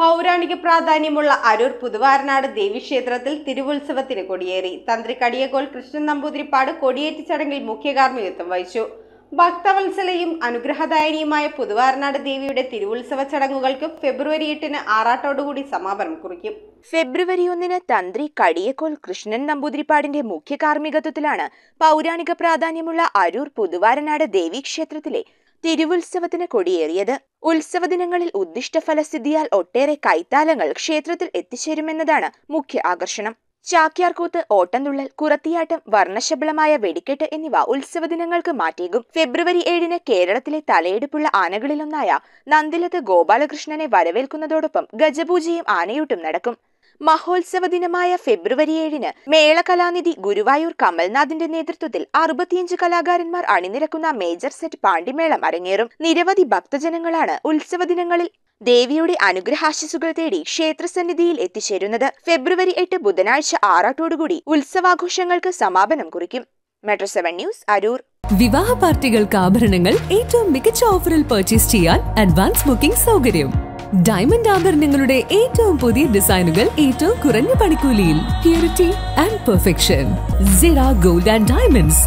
പൗരാണിക പ്രാധാന്യമുള്ള അരൂർ പുതുവാരനാട് ദേവീക്ഷേത്രത്തിൽ തിരുവുത്സവത്തിന് കൊടിയേറി തന്ത്രി കടിയകോൾ കൃഷ്ണൻ നമ്പൂതിരിപ്പാട് കൊടിയേറ്റ് ചടങ്ങിൽ മുഖ്യകാർമ്മികത്വം വഹിച്ചു ഭക്തവത്സലയും അനുഗ്രഹദായനിയുമായ പുതുവാരനാട് ദേവിയുടെ തിരുവുത്സവ ചടങ്ങുകൾക്ക് ഫെബ്രുവരി എട്ടിന് ആറാട്ടോടുകൂടി സമാപനം കുറിക്കും ഫെബ്രുവരി ഒന്നിന് തന്ത്രി കടിയക്കോൽ കൃഷ്ണൻ നമ്പൂതിരിപ്പാടിന്റെ മുഖ്യ കാർമ്മികത്വത്തിലാണ് പൗരാണിക പ്രാധാന്യമുള്ള അരൂർ പുതുവാരനാട് ദേവീക്ഷേത്രത്തിലെ തിരുവുത്സവത്തിന് കൊടിയേറിയത് ഉത്സവ ദിനങ്ങളിൽ ഉദ്ദിഷ്ട ഫലസിദ്ധിയാൽ ഒട്ടേറെ കൈത്താലങ്ങൾ ക്ഷേത്രത്തിൽ എത്തിച്ചേരുമെന്നതാണ് മുഖ്യ ആകർഷണം ചാക്യാർകൂത്ത് ഓട്ടംതുള്ളൽ കുറത്തിയാട്ടം വർണ്ണശബളമായ വെടിക്കെട്ട് എന്നിവ ഉത്സവ ദിനങ്ങൾക്ക് മാറ്റേകും ഫെബ്രുവരി ഏഴിന് കേരളത്തിലെ തലയെടുപ്പുള്ള ആനകളിലൊന്നായ നന്ദിലത്ത് ഗോപാലകൃഷ്ണനെ വരവേൽക്കുന്നതോടൊപ്പം ഗജപൂജയും ആനയൂട്ടും നടക്കും മഹോത്സവ ദിനമായ ഫെബ്രുവരി ഏഴിന് മേള കലാനിധി ഗുരുവായൂർ കമൽനാഥിന്റെ നേതൃത്വത്തിൽ അറുപത്തിയഞ്ച് കലാകാരന്മാർ അണിനിരക്കുന്ന മേജർ സെറ്റ് പാണ്ടിമേളം അരങ്ങേറും നിരവധി ഭക്തജനങ്ങളാണ് ഉത്സവ ദിനങ്ങളിൽ ദേവിയുടെ അനുഗ്രഹാശിസുകൾ തേടി ക്ഷേത്രസന്നിധിയിൽ എത്തിച്ചേരുന്നത് ഫെബ്രുവരി എട്ട് ബുധനാഴ്ച ആറാട്ടോടുകൂടി ഉത്സവാഘോഷങ്ങൾക്ക് സമാപനം കുറിക്കും മെട്രോ സെവൻ ന്യൂസ് അരൂർ വിവാഹ പാർട്ടികൾക്ക് ആഭരണങ്ങൾ ഏറ്റവും മികച്ച ഓഫറിൽ പർച്ചേസ് ചെയ്യാൻ അഡ്വാൻസ് ബുക്കിംഗ് സൗകര്യം ഡയമണ്ട് ആഭരണങ്ങളുടെ ഏറ്റവും പുതിയ ഡിസൈനുകൾ ഏറ്റവും കുറഞ്ഞ പണിക്കൂലിയിൽ purity and perfection Sira gold and diamonds